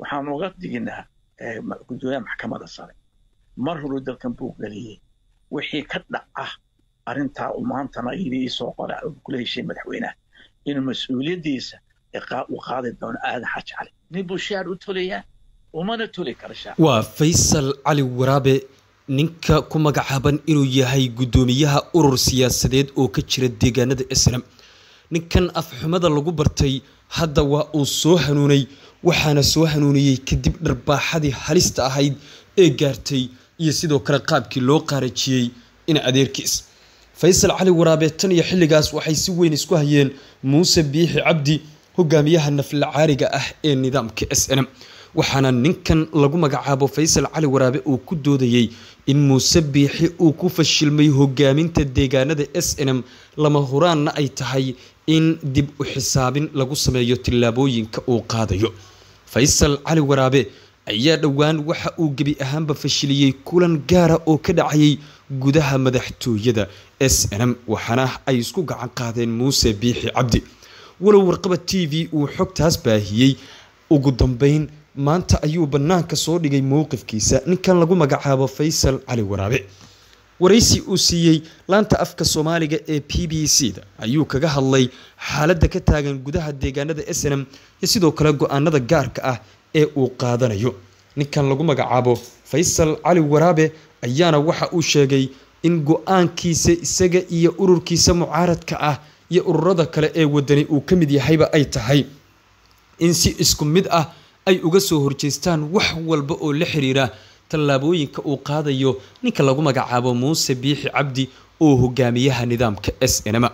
waxaan uga dignaa eh, gudoomiyaha maxkamada sare mar horu dalkan buu geliyey wixii ka dhaca arrintaa u maantana idii soo qora kula heshay madaxweynaha inuu mas-uuliyaddiisa u qaadi doono aadan xaji nin buu shaar u tolayaa umana toli kara shaar waa faysal cali waraabe ninka ku magacaaban inuu yahay guddoomiyaha urur siyaasadeed oo ka jira deegaanada islam ninkan afxumada lagu bartay hadda waa uu soo hanuunay waxaana soo hanuuniyey kadib dharbaaxadii halista ahayd ee gaartay iyo sidoo kale qaabkii loo qaarajiyey in adeerkiis faysal cali waraabe tan iyo xilligaas waxay si weyn isku hayeen muuse biixi cabdi hogaamiyaha naflacaariga ah ee nidaamka s n m waxaana ninkan lagu magacaabo faysal cali waraabe uu ku doodayey in muuse biixi uu ku fashilmay hogaaminta deegaanada s n m lama huraanna ay tahay in dib u xisaabin lagu sameeyo tillaabooyinka uu qaadayo faysal cali waraabe ayaa dhowaan waxa uu gebi ahaanba fashiliyey kulan gaara oo ka dhacayay gudaha madaxtooyada s n m waxaana ay isku gacan qaadeen muuse biixi cabdi walow warqaba t v uu xogtaas baahiyey ugu dambeyn maanta ayuu bannaanka soo dhigay mowqifkiisa ninkan lagu magacaabo faysal cali waraabe waraysi uu siiyey laanta afka soomaaliga ee b b c da ayuu kaga hadlay xaaladda ka taagan gudaha deegaanada snm iyo sidoo kale go-aanada gaarka ah ee uu qaadanayo ninkan lagu magacaabo faysal cali waraabe ayaana waxa uu sheegay in go-aankiisa isaga iyo ururkiisa mucaaradka ah iyo ururada kale ee wadani uu ka mid yahayba ay tahay in si isku mid ah ay uga soo horjeestaan wax walba oo la xiriira tallaabooyinka uu qaadayo ninka lagu magacaabo muuse biixi cabdi oo hogaamiyaha nidaamka s n nm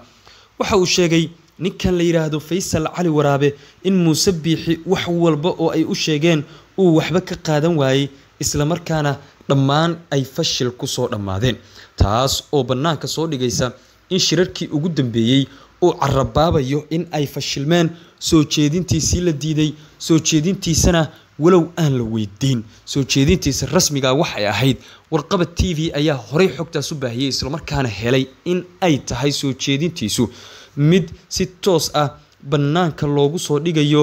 waxa uu sheegay ninkan la yidhaahdo faysal cali waraabe in muuse biixi wax walba oo ay u sheegeen uu waxba ka qaadan waayey islamarkaana dhammaan ay fashil kusoo dhammaadeen taas oo bannaanka soo dhigaysa in shirarkii ugu dambeeyey uu carabaabayo in ay fashilmeen soo jeedintiisii la diiday soo jeedintiisana walow aan la weydiin soo jeedintiisa rasmiga waxay ahayd warqabad t v ayaa horay xogtaas u baahiyey islamarkaana helay in ay tahay soo jeedintiisu mid si toos ah bannaanka loogu soo dhigayo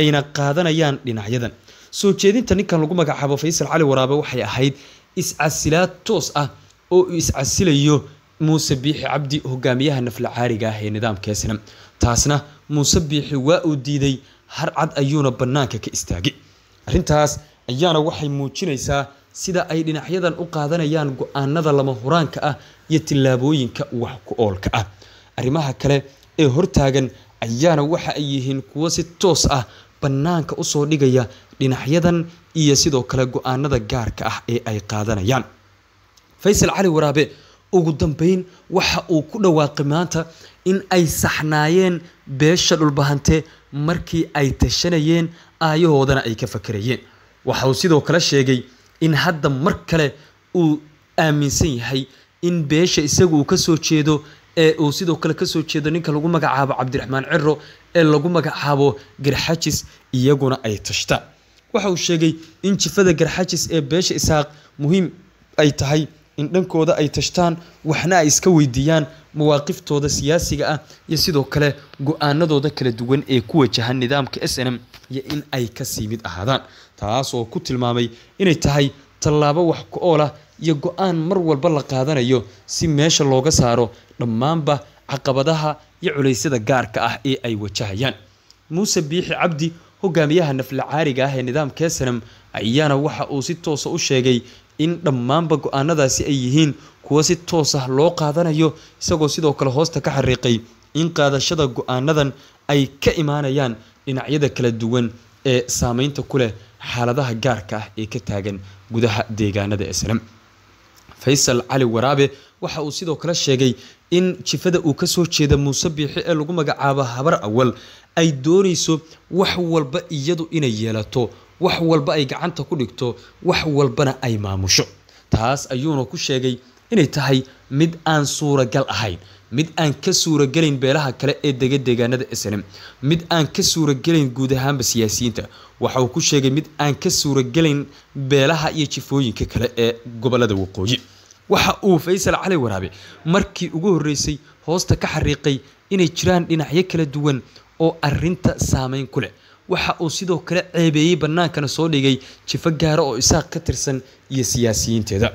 ayna qaadanayaan dhinacyadan soo jeedinta ninkan lagu magacaabo faysal cali waraabe waxay ahayd iscasilaad toos ah oo uu iscasilayo muuse biixi cabdi hogaamiyaha nafla caariga ah ee nidaamka esnam taasna muuse biixi waa uu diiday har cad ayuuna bannaanka ka istaagay arrintaas ayaana waxay muujinaysaa sida ay dhinacyadan u qaadanayaan go-aanada lama huraanka ah iyo tillaabooyinka wax ku oolka ah arrimaha kale ee hortaagan ayaana waxa ay yihiin kuwo si toos ah bannaanka usoo dhigaya dhinacyadan iyo sidoo kale go-aanada gaarka ah ee ay qaadanayaan faysal cali waraabe ugu dambeyn waxa uu ku dhawaaqay maanta in ay saxnaayeen beesha dhulbahante markii ay tashanayeen aayahoodana ay ka fakarayeen waxa uu sidoo kale sheegay in hadda mar kale uu aaminsan yahay in beesha isagu uu kasoo jeedo ee uu sidoo kale kasoo jeedo ninka lagu magacaabo cabdiraxmaan ciro ee lagu magacaabo garxajis iyaguna ay tashta waxa uu sheegay in jifada garxajis ee beesha isaaq muhiim ay tahay in dhankooda ay tashtaan waxna ay iska weydiiyaan mawaaqiftooda siyaasiga ah iyo sidoo kale go-aanadooda kala duwan ee ku wajahan nidaamka s n m iyo in ay kasii mid ahaadaan taas oo ku tilmaamay inay tahay tallaabo wax ku-ool ah iyo go-aan mar walba la qaadanayo si meesha looga saaro dhammaanba caqabadaha iyo culaysyada gaarka ah ee ay wajahayaan muuse biixi cabdi hogaamiyaha naflacaariga ah ee nidaamka sanam ayaana waxa uu si toosa ah u sheegay in dhammaanba go-aanadaasi ay yihiin kuwo si toos ah loo qaadanayo isagoo sidoo kale hoosta ka xariiqay in qaadashada go-aanadan ay ka imaanayaan dhinacyada kala duwan ee saameynta ku leh xaaladaha gaarka ah ee ka taagan gudaha deegaanada ee faysal cali waraabe waxa uu sidoo kale sheegay in jifada uu kasoo jeeda muuse biixi ee lagu magacaabo habar awal ay doonayso wax walba iyadu inay yeelato wax walba ay gacanta ku dhigto wax walbana ay maamusho taas ayuuna ku sheegay inay tahay mid aan suuragal ahayn mid aan ka suuragelayn beelaha kale ee dega deegaanada snm mid aan ka suuragelayn guud ahaanba siyaasiyiinta waxa uu ku sheegay mid aan ka suuragelayn beelaha iyo jifooyinka kale ee gobollada waqooyi waxa uu faysal cali waraabe markii ugu horreysay hoosta ka xariiqay inay jiraan dhinacyo kala duwan oo arinta saameyn ku leh waxa uu sidoo kale ceebeeyey bannaankana soo dhigay jifo gaara ah oo isaaq ka tirsan iyo siyaasiyiinteeda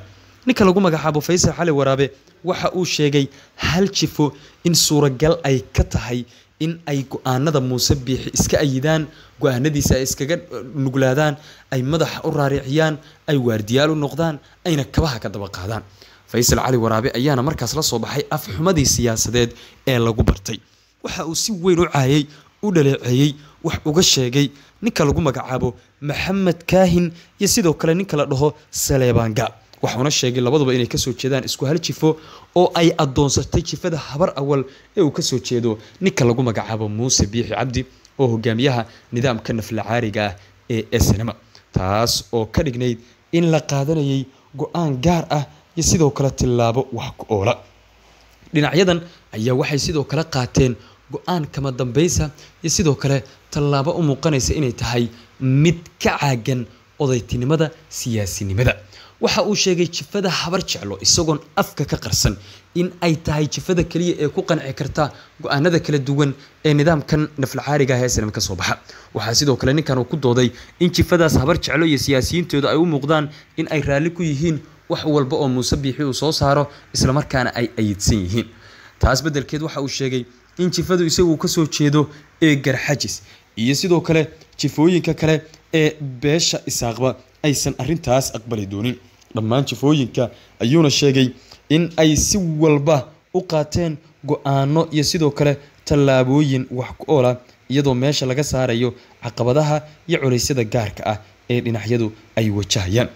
ninka lagu magacaabo faysal xali waraabe waxa uu sheegay hal jifo in suuragal ay ka tahay in ay go-aanada muuse biixi iska ayidaan go-aanadiisa ay iskaga uh, nuglaadaan ay madaxa u raariciyaan ay waardiyaal u noqdaan ayna kabaha ka daba qaadaan faysal cali waraabe ayaana markaas la soo baxay afxumadii siyaasadeed ee lagu bartay waxa uu si weyn u caayay u dhaleeceeyey wax uga sheegay ninka lagu magacaabo maxamed kaahin iyo sidoo kale ninka la dhaho saleebanga waxuuna sheegay labaduba inay kasoo jeedaan isku hal jifo oo ay addoonsatay jifada habar awal ee uu kasoo jeedo ninka lagu magacaabo muuse biixi cabdi oo hogaamiyaha nidaamka naflacaariga ah ee esenema taas oo ka dhignayd in la qaadanayay go-aan gaar ah iyo sidoo kale tillaabo wax ku oola dhinacyadan ayaa waxay sidoo kale qaateen go-aan kama dambaysa iyo sidoo kale tallaabo u muuqanaysa inay tahay mid ka caagan odaytinimada siyaasinimada waxa uu sheegay jifada habar jeclo isagoon afka ka qarsan in ay tahay jifada keliya ee ku qanci karta go-aanada kala duwan ee nidaamkan naflacaariga ah ee soo baxa waxaa sidoo kale ninkan uu ku dooday in jifadaas habar jeclo iyo siyaasiyiintooda ay u muuqdaan in ay raalli ku yihiin wax walba oo muuse biixi uu soo saaro islamarkaana ay ayidsan yihiin taas beddelkeed waxa uu sheegay in jifadu isagu kasoo jeedo ee garxajis iyo sidoo kale jifooyinka kale ee beesha isaaqba aysan arintaas aqbali doonin dhammaan jifooyinka ayuuna sheegay in ay si walba u qaateen go-aano iyo sidoo kale tallaabooyin wax ku oola iyadoo meesha laga saarayo caqabadaha iyo culaysyada gaarka ah ee dhinacyadu ay wajahayaan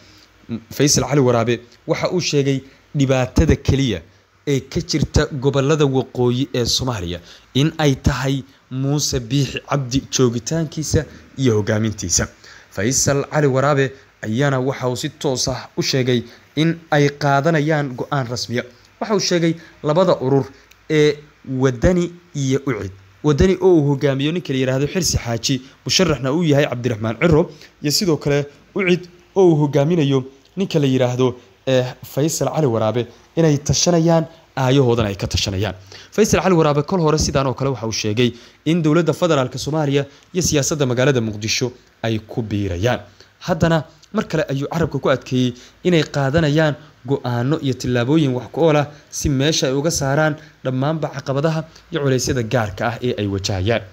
faysal cali waraabe waxa uu sheegay dhibaatada keliya ee ka jirta gobollada waqooyi ee soomaaliya in ay tahay muuse biixi cabdi joogitaankiisa iyo hogaamintiisa faysal cali waraabe ayaana waxa uu si toos ah u sheegay in ay qaadanayaan go-aan rasmiya waxa uu sheegay labada urur ee wadani iyo ucid wadani oo uu hogaamiyo ninka la yidhaahdo xirsi xaaji musharaxna uu yahay cabdiraxmaan ciro iyo sidoo kale ucid oo uu hogaaminayo ninka la yidhaahdo eh, faysal cali waraabe inay tashanayaan aayahoodan ay ka tashanayaan faysal cali waraabe kol hore sidaan oo kale waxa uu sheegay in dowladda federaalk soomaaliya iyo siyaasadda magaalada muqdisho ay ku biirayaan haddana mar kale ayuu carabka ku adkeeyey inay qaadanayaan go-aano iyo tillaabooyin wax ku ool ah si meesha ay uga saaraan dhammaanba caqabadaha iyo culaysyada gaarka ah ee ay wajahayaan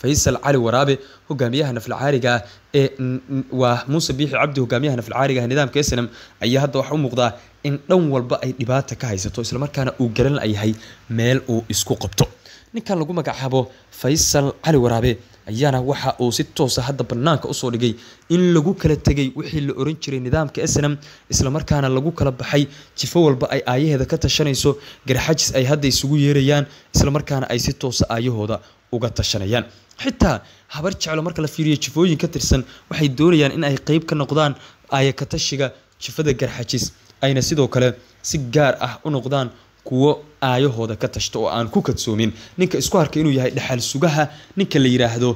faysal cali waraabe hogaamiyaha naflcaariga ah ee waa muuse biixi cabdi hogaamiyaha naflcaariga ah nidaamka snm ayaa hadda waxa u muuqdaa in dhan walba ay dhibaata ka haysato islamarkaana uu garan layahay meel uu isku qabto ninkan lagu magacaabo faysal cali waraabe ayaana waxa uu si toosa ah hadda banaanka usoo dhigay in lagu kala tegay wixii la oran jiray nidaamka snam islamarkaana lagu kala baxay jifo walba ay aayaheeda ka tashanayso garxajis ay hadda isugu yeerayaan islamarkaana ay si toosa ah aayahooda uga tashanayaan xitaa habar jeclo marka la fiiriyo jifooyin ka tirsan waxay doonayaan in ay qeyb ka noqdaan aayakatashiga jifada garxajis ayna sidoo kale si gaar ah u noqdaan kuwo aayahooda ka tashta oo aan ku kadsoomin ninka isku harka inuu yahay dhexal sugaha ninka la yidhaahdo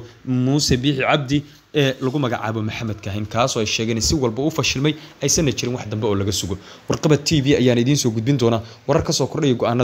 muuse biixi cabdi ee lagu magacaabo maxamed kaahin kaasoo ay sheegeen si walba u fashilmay aysanna jirin wax dambe oo laga sugo warqabad t v ayaan idiin soo gudbin doonaa warar kasoo kordhaya go-aanada